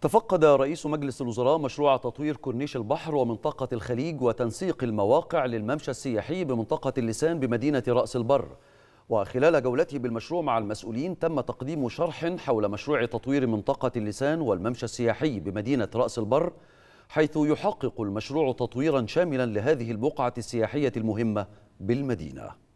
تفقد رئيس مجلس الوزراء مشروع تطوير كورنيش البحر ومنطقة الخليج وتنسيق المواقع للممشى السياحي بمنطقة اللسان بمدينة رأس البر وخلال جولته بالمشروع مع المسؤولين تم تقديم شرح حول مشروع تطوير منطقة اللسان والممشى السياحي بمدينة رأس البر حيث يحقق المشروع تطويرا شاملا لهذه البقعة السياحية المهمة بالمدينة